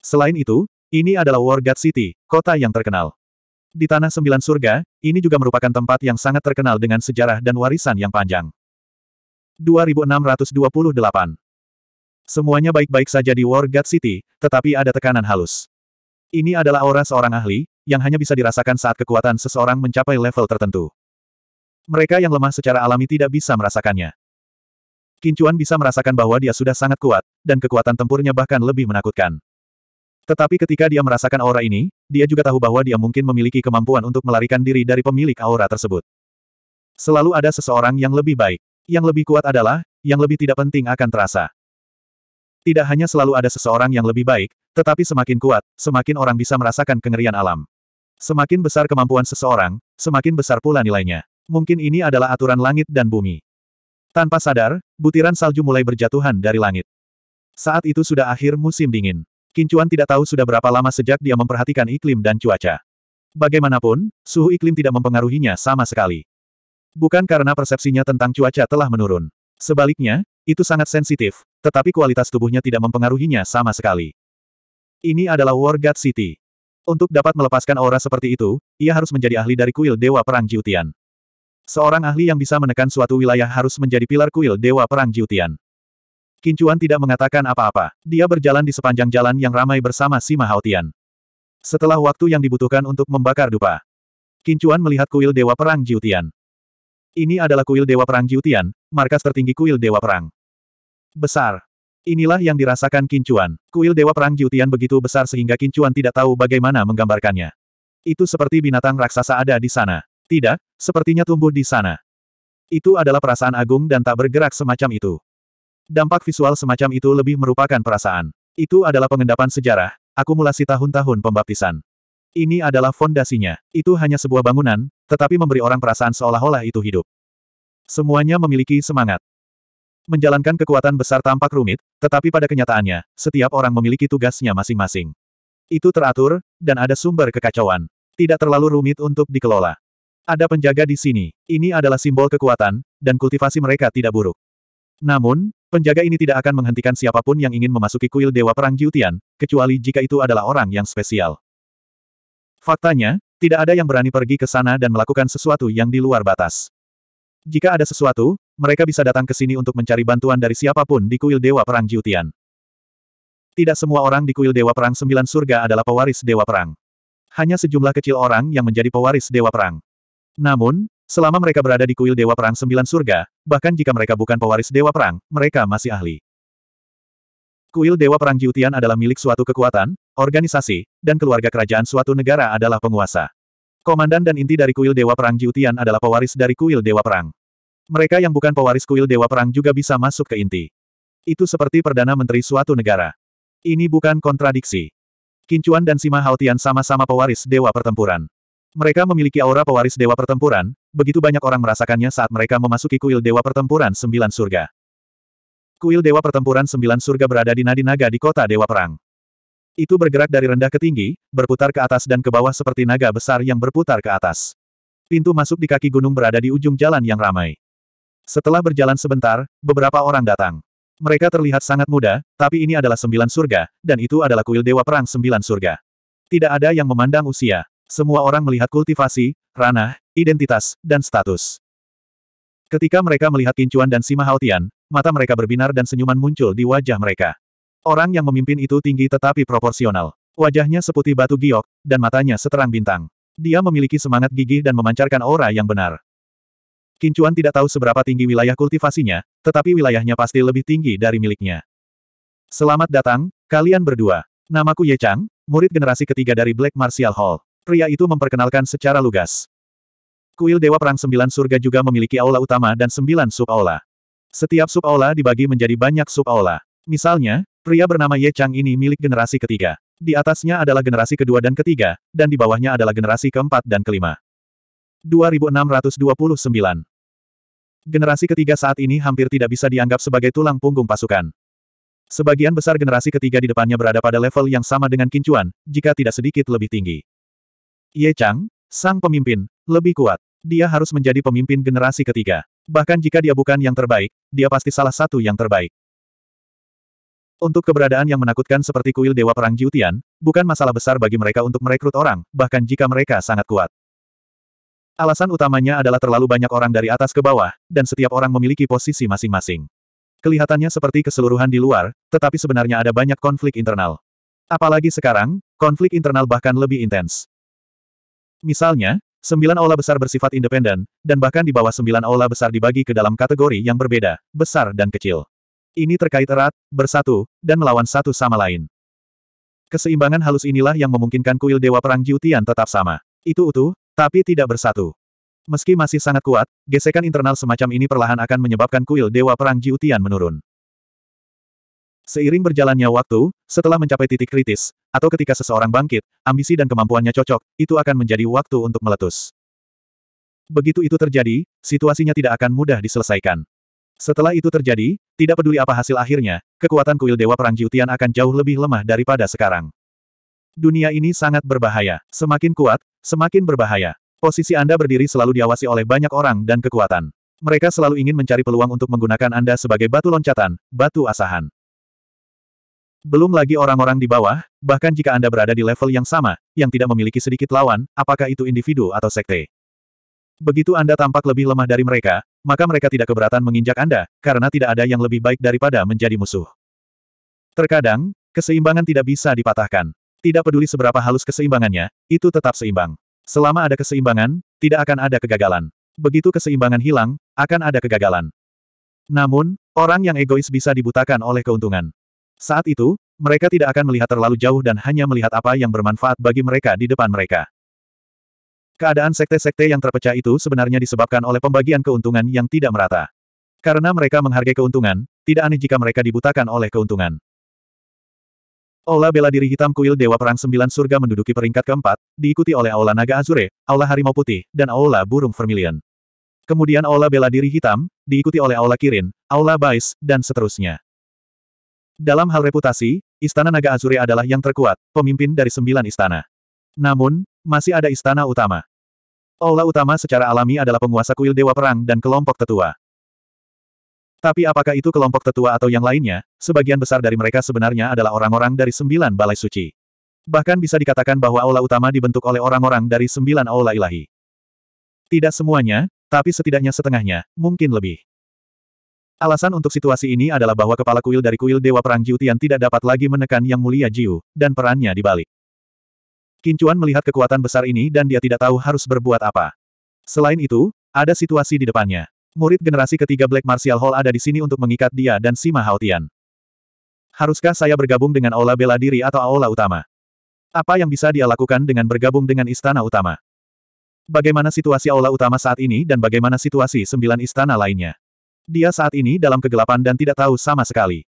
Selain itu, ini adalah War God City, kota yang terkenal. Di Tanah Sembilan Surga, ini juga merupakan tempat yang sangat terkenal dengan sejarah dan warisan yang panjang. 2628. Semuanya baik-baik saja di War God City, tetapi ada tekanan halus. Ini adalah aura seorang ahli, yang hanya bisa dirasakan saat kekuatan seseorang mencapai level tertentu. Mereka yang lemah secara alami tidak bisa merasakannya. Kincuan bisa merasakan bahwa dia sudah sangat kuat, dan kekuatan tempurnya bahkan lebih menakutkan. Tetapi ketika dia merasakan aura ini, dia juga tahu bahwa dia mungkin memiliki kemampuan untuk melarikan diri dari pemilik aura tersebut. Selalu ada seseorang yang lebih baik. Yang lebih kuat adalah, yang lebih tidak penting akan terasa. Tidak hanya selalu ada seseorang yang lebih baik, tetapi semakin kuat, semakin orang bisa merasakan kengerian alam. Semakin besar kemampuan seseorang, semakin besar pula nilainya. Mungkin ini adalah aturan langit dan bumi. Tanpa sadar, butiran salju mulai berjatuhan dari langit. Saat itu sudah akhir musim dingin. Kincuan tidak tahu sudah berapa lama sejak dia memperhatikan iklim dan cuaca. Bagaimanapun, suhu iklim tidak mempengaruhinya sama sekali. Bukan karena persepsinya tentang cuaca telah menurun. Sebaliknya, itu sangat sensitif, tetapi kualitas tubuhnya tidak mempengaruhinya sama sekali. Ini adalah War God City. Untuk dapat melepaskan aura seperti itu, ia harus menjadi ahli dari kuil Dewa Perang Jiutian. Seorang ahli yang bisa menekan suatu wilayah harus menjadi pilar kuil Dewa Perang Jiutian. Kincuan tidak mengatakan apa-apa. Dia berjalan di sepanjang jalan yang ramai bersama Sima Haotian. Setelah waktu yang dibutuhkan untuk membakar dupa, Kincuan melihat kuil Dewa Perang Jiutian. Ini adalah kuil Dewa Perang Jiutian, markas tertinggi kuil Dewa Perang. Besar. Inilah yang dirasakan Kincuan. Kuil Dewa Perang Jiutian begitu besar sehingga Kincuan tidak tahu bagaimana menggambarkannya. Itu seperti binatang raksasa ada di sana. Tidak, sepertinya tumbuh di sana. Itu adalah perasaan agung dan tak bergerak semacam itu. Dampak visual semacam itu lebih merupakan perasaan. Itu adalah pengendapan sejarah, akumulasi tahun-tahun pembaptisan. Ini adalah fondasinya. Itu hanya sebuah bangunan, tetapi memberi orang perasaan seolah-olah itu hidup. Semuanya memiliki semangat. Menjalankan kekuatan besar tampak rumit, tetapi pada kenyataannya, setiap orang memiliki tugasnya masing-masing. Itu teratur, dan ada sumber kekacauan. Tidak terlalu rumit untuk dikelola. Ada penjaga di sini. Ini adalah simbol kekuatan, dan kultivasi mereka tidak buruk. Namun, penjaga ini tidak akan menghentikan siapapun yang ingin memasuki kuil Dewa Perang Jiutian, kecuali jika itu adalah orang yang spesial. Faktanya, tidak ada yang berani pergi ke sana dan melakukan sesuatu yang di luar batas. Jika ada sesuatu, mereka bisa datang ke sini untuk mencari bantuan dari siapapun di kuil Dewa Perang Jiutian. Tidak semua orang di kuil Dewa Perang Sembilan Surga adalah pewaris Dewa Perang. Hanya sejumlah kecil orang yang menjadi pewaris Dewa Perang. Namun, Selama mereka berada di kuil Dewa Perang Sembilan Surga, bahkan jika mereka bukan pewaris Dewa Perang, mereka masih ahli. Kuil Dewa Perang Jiutian adalah milik suatu kekuatan, organisasi, dan keluarga kerajaan suatu negara adalah penguasa. Komandan dan inti dari Kuil Dewa Perang Jiutian adalah pewaris dari Kuil Dewa Perang. Mereka yang bukan pewaris Kuil Dewa Perang juga bisa masuk ke inti. Itu seperti Perdana Menteri suatu negara. Ini bukan kontradiksi. Kincuan dan Sima Haotian sama-sama pewaris Dewa Pertempuran. Mereka memiliki aura pewaris Dewa Pertempuran, begitu banyak orang merasakannya saat mereka memasuki kuil Dewa Pertempuran Sembilan Surga. Kuil Dewa Pertempuran Sembilan Surga berada di nadi naga di kota Dewa Perang. Itu bergerak dari rendah ke tinggi, berputar ke atas dan ke bawah seperti naga besar yang berputar ke atas. Pintu masuk di kaki gunung berada di ujung jalan yang ramai. Setelah berjalan sebentar, beberapa orang datang. Mereka terlihat sangat muda, tapi ini adalah sembilan surga, dan itu adalah kuil Dewa Perang Sembilan Surga. Tidak ada yang memandang usia. Semua orang melihat kultivasi, ranah, identitas, dan status. Ketika mereka melihat Kincuan dan Sima Haotian, Mata mereka berbinar dan senyuman muncul di wajah mereka. Orang yang memimpin itu tinggi tetapi proporsional. Wajahnya seputih batu giok, dan matanya seterang bintang. Dia memiliki semangat gigih dan memancarkan aura yang benar. Kincuan tidak tahu seberapa tinggi wilayah kultivasinya, tetapi wilayahnya pasti lebih tinggi dari miliknya. Selamat datang, kalian berdua. Namaku Ye Chang, murid generasi ketiga dari Black Martial Hall. Pria itu memperkenalkan secara lugas. Kuil Dewa Perang Sembilan Surga juga memiliki aula utama dan sembilan sub-aula. Setiap sub-aula dibagi menjadi banyak sub-aula. Misalnya, pria bernama Ye Chang ini milik generasi ketiga. Di atasnya adalah generasi kedua dan ketiga, dan di bawahnya adalah generasi keempat dan kelima. 2629 Generasi ketiga saat ini hampir tidak bisa dianggap sebagai tulang punggung pasukan. Sebagian besar generasi ketiga di depannya berada pada level yang sama dengan kincuan, jika tidak sedikit lebih tinggi. Ye Chang, sang pemimpin, lebih kuat. Dia harus menjadi pemimpin generasi ketiga. Bahkan jika dia bukan yang terbaik, dia pasti salah satu yang terbaik. Untuk keberadaan yang menakutkan seperti kuil Dewa Perang Jiutian, bukan masalah besar bagi mereka untuk merekrut orang, bahkan jika mereka sangat kuat. Alasan utamanya adalah terlalu banyak orang dari atas ke bawah, dan setiap orang memiliki posisi masing-masing. Kelihatannya seperti keseluruhan di luar, tetapi sebenarnya ada banyak konflik internal. Apalagi sekarang, konflik internal bahkan lebih intens. Misalnya, Sembilan aula besar bersifat independen, dan bahkan di bawah sembilan aula besar dibagi ke dalam kategori yang berbeda, besar dan kecil. Ini terkait erat, bersatu, dan melawan satu sama lain. Keseimbangan halus inilah yang memungkinkan kuil Dewa Perang Jiutian tetap sama. Itu utuh, tapi tidak bersatu. Meski masih sangat kuat, gesekan internal semacam ini perlahan akan menyebabkan kuil Dewa Perang Jiutian menurun. Seiring berjalannya waktu, setelah mencapai titik kritis, atau ketika seseorang bangkit, ambisi dan kemampuannya cocok, itu akan menjadi waktu untuk meletus. Begitu itu terjadi, situasinya tidak akan mudah diselesaikan. Setelah itu terjadi, tidak peduli apa hasil akhirnya, kekuatan kuil Dewa Perang Jiutian akan jauh lebih lemah daripada sekarang. Dunia ini sangat berbahaya. Semakin kuat, semakin berbahaya. Posisi Anda berdiri selalu diawasi oleh banyak orang dan kekuatan. Mereka selalu ingin mencari peluang untuk menggunakan Anda sebagai batu loncatan, batu asahan. Belum lagi orang-orang di bawah, bahkan jika Anda berada di level yang sama, yang tidak memiliki sedikit lawan, apakah itu individu atau sekte. Begitu Anda tampak lebih lemah dari mereka, maka mereka tidak keberatan menginjak Anda, karena tidak ada yang lebih baik daripada menjadi musuh. Terkadang, keseimbangan tidak bisa dipatahkan. Tidak peduli seberapa halus keseimbangannya, itu tetap seimbang. Selama ada keseimbangan, tidak akan ada kegagalan. Begitu keseimbangan hilang, akan ada kegagalan. Namun, orang yang egois bisa dibutakan oleh keuntungan. Saat itu, mereka tidak akan melihat terlalu jauh dan hanya melihat apa yang bermanfaat bagi mereka di depan mereka. Keadaan sekte-sekte yang terpecah itu sebenarnya disebabkan oleh pembagian keuntungan yang tidak merata. Karena mereka menghargai keuntungan, tidak aneh jika mereka dibutakan oleh keuntungan. Aula bela diri hitam kuil Dewa Perang Sembilan Surga menduduki peringkat keempat, diikuti oleh Aula Naga Azure, Aula Harimau Putih, dan Aula Burung Vermilion. Kemudian Aula bela diri hitam, diikuti oleh Aula Kirin, Aula Bais, dan seterusnya. Dalam hal reputasi, Istana Naga Azure adalah yang terkuat, pemimpin dari sembilan istana. Namun, masih ada istana utama. Aula utama secara alami adalah penguasa kuil Dewa Perang dan kelompok tetua. Tapi apakah itu kelompok tetua atau yang lainnya, sebagian besar dari mereka sebenarnya adalah orang-orang dari sembilan balai suci. Bahkan bisa dikatakan bahwa aula utama dibentuk oleh orang-orang dari sembilan aula ilahi. Tidak semuanya, tapi setidaknya setengahnya, mungkin lebih. Alasan untuk situasi ini adalah bahwa kepala kuil dari kuil Dewa Perang Jiutian tidak dapat lagi menekan Yang Mulia Jiu, dan perannya dibalik. Kincuan melihat kekuatan besar ini dan dia tidak tahu harus berbuat apa. Selain itu, ada situasi di depannya. Murid generasi ketiga Black Martial Hall ada di sini untuk mengikat dia dan Sima Haotian. Haruskah saya bergabung dengan Aula Bela Diri atau Aula Utama? Apa yang bisa dia lakukan dengan bergabung dengan Istana Utama? Bagaimana situasi Aula Utama saat ini dan bagaimana situasi sembilan istana lainnya? Dia saat ini dalam kegelapan dan tidak tahu sama sekali.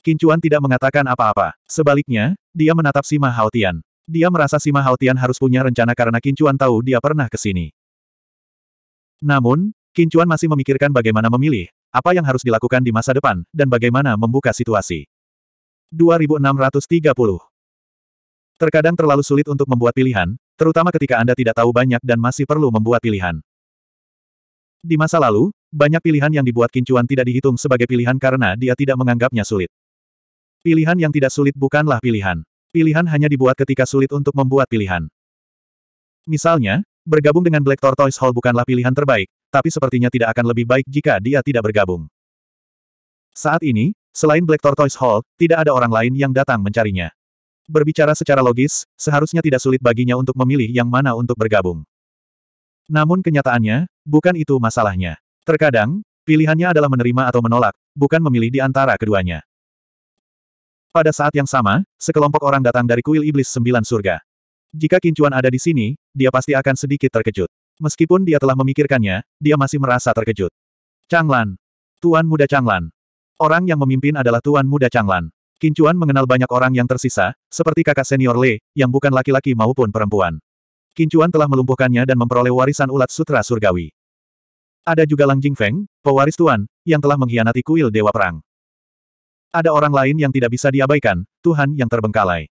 Kincuan tidak mengatakan apa-apa. Sebaliknya, dia menatap Sima Haotian. Dia merasa Sima Haotian harus punya rencana karena Kincuan tahu dia pernah ke sini. Namun, Kincuan masih memikirkan bagaimana memilih, apa yang harus dilakukan di masa depan, dan bagaimana membuka situasi. 2630 Terkadang terlalu sulit untuk membuat pilihan, terutama ketika Anda tidak tahu banyak dan masih perlu membuat pilihan. Di masa lalu, banyak pilihan yang dibuat Kincuan tidak dihitung sebagai pilihan karena dia tidak menganggapnya sulit. Pilihan yang tidak sulit bukanlah pilihan. Pilihan hanya dibuat ketika sulit untuk membuat pilihan. Misalnya, bergabung dengan Black Tortoise Hall bukanlah pilihan terbaik, tapi sepertinya tidak akan lebih baik jika dia tidak bergabung. Saat ini, selain Black Tortoise Hall, tidak ada orang lain yang datang mencarinya. Berbicara secara logis, seharusnya tidak sulit baginya untuk memilih yang mana untuk bergabung. Namun kenyataannya, bukan itu masalahnya. Terkadang, pilihannya adalah menerima atau menolak, bukan memilih di antara keduanya. Pada saat yang sama, sekelompok orang datang dari kuil iblis sembilan surga. Jika Kincuan ada di sini, dia pasti akan sedikit terkejut. Meskipun dia telah memikirkannya, dia masih merasa terkejut. Changlan. Tuan Muda Changlan. Orang yang memimpin adalah Tuan Muda Changlan. Kincuan mengenal banyak orang yang tersisa, seperti kakak senior Le, yang bukan laki-laki maupun perempuan. Kincuan telah melumpuhkannya dan memperoleh warisan ulat sutra surgawi. Ada juga Lang Jingfeng, pewaris Tuan, yang telah mengkhianati kuil Dewa Perang. Ada orang lain yang tidak bisa diabaikan, Tuhan yang terbengkalai.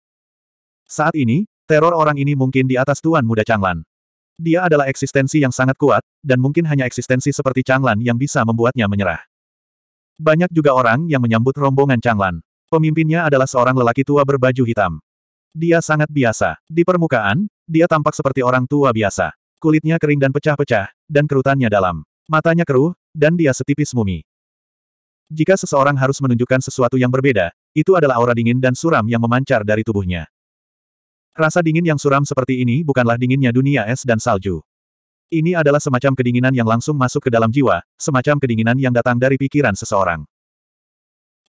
Saat ini, teror orang ini mungkin di atas Tuan Muda Changlan. Dia adalah eksistensi yang sangat kuat, dan mungkin hanya eksistensi seperti Changlan yang bisa membuatnya menyerah. Banyak juga orang yang menyambut rombongan Changlan. Pemimpinnya adalah seorang lelaki tua berbaju hitam. Dia sangat biasa. Di permukaan, dia tampak seperti orang tua biasa. Kulitnya kering dan pecah-pecah, dan kerutannya dalam. Matanya keruh, dan dia setipis mumi. Jika seseorang harus menunjukkan sesuatu yang berbeda, itu adalah aura dingin dan suram yang memancar dari tubuhnya. Rasa dingin yang suram seperti ini bukanlah dinginnya dunia es dan salju. Ini adalah semacam kedinginan yang langsung masuk ke dalam jiwa, semacam kedinginan yang datang dari pikiran seseorang.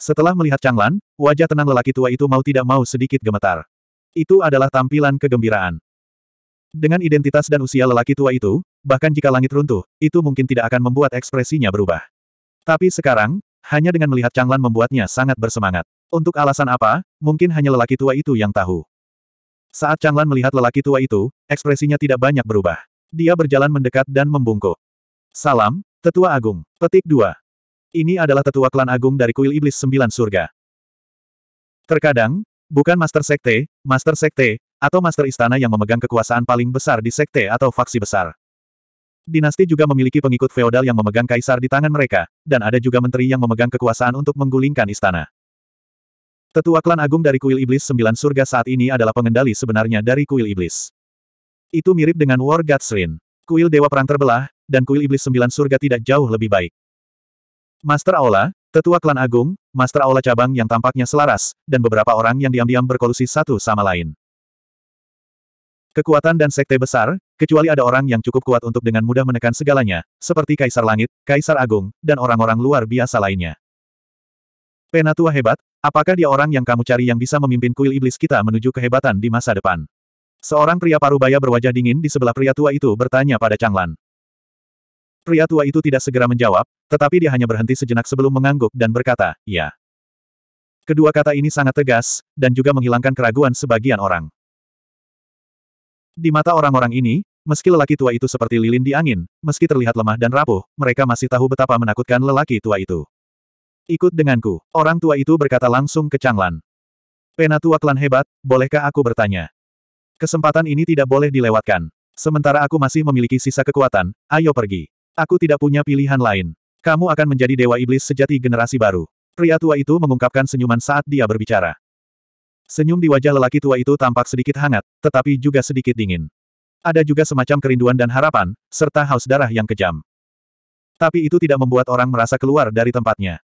Setelah melihat Changlan, wajah tenang lelaki tua itu mau tidak mau sedikit gemetar. Itu adalah tampilan kegembiraan. Dengan identitas dan usia lelaki tua itu, Bahkan jika langit runtuh, itu mungkin tidak akan membuat ekspresinya berubah. Tapi sekarang, hanya dengan melihat Changlan membuatnya sangat bersemangat. Untuk alasan apa, mungkin hanya lelaki tua itu yang tahu. Saat Changlan melihat lelaki tua itu, ekspresinya tidak banyak berubah. Dia berjalan mendekat dan membungkuk. Salam, Tetua Agung. Petik 2. Ini adalah Tetua Klan Agung dari Kuil Iblis Sembilan Surga. Terkadang, bukan Master Sekte, Master Sekte, atau Master Istana yang memegang kekuasaan paling besar di Sekte atau faksi besar. Dinasti juga memiliki pengikut feodal yang memegang kaisar di tangan mereka, dan ada juga menteri yang memegang kekuasaan untuk menggulingkan istana. Tetua klan agung dari kuil iblis sembilan surga saat ini adalah pengendali sebenarnya dari kuil iblis. Itu mirip dengan War Gatsrin. Kuil Dewa Perang terbelah, dan kuil iblis sembilan surga tidak jauh lebih baik. Master Aula, Tetua klan agung, Master Aula cabang yang tampaknya selaras, dan beberapa orang yang diam-diam berkolusi satu sama lain. Kekuatan dan sekte besar, Kecuali ada orang yang cukup kuat untuk dengan mudah menekan segalanya, seperti Kaisar Langit, Kaisar Agung, dan orang-orang luar biasa lainnya. Penatua hebat, apakah dia orang yang kamu cari yang bisa memimpin kuil iblis kita menuju kehebatan di masa depan? Seorang pria parubaya berwajah dingin di sebelah pria tua itu bertanya pada Changlan. Pria tua itu tidak segera menjawab, tetapi dia hanya berhenti sejenak sebelum mengangguk dan berkata, ya. Kedua kata ini sangat tegas, dan juga menghilangkan keraguan sebagian orang. Di mata orang-orang ini, Meski lelaki tua itu seperti lilin di angin, meski terlihat lemah dan rapuh, mereka masih tahu betapa menakutkan lelaki tua itu. Ikut denganku, orang tua itu berkata langsung ke Changlan. Penatua klan hebat, bolehkah aku bertanya? Kesempatan ini tidak boleh dilewatkan. Sementara aku masih memiliki sisa kekuatan, ayo pergi. Aku tidak punya pilihan lain. Kamu akan menjadi dewa iblis sejati generasi baru. Pria tua itu mengungkapkan senyuman saat dia berbicara. Senyum di wajah lelaki tua itu tampak sedikit hangat, tetapi juga sedikit dingin. Ada juga semacam kerinduan dan harapan, serta haus darah yang kejam. Tapi itu tidak membuat orang merasa keluar dari tempatnya.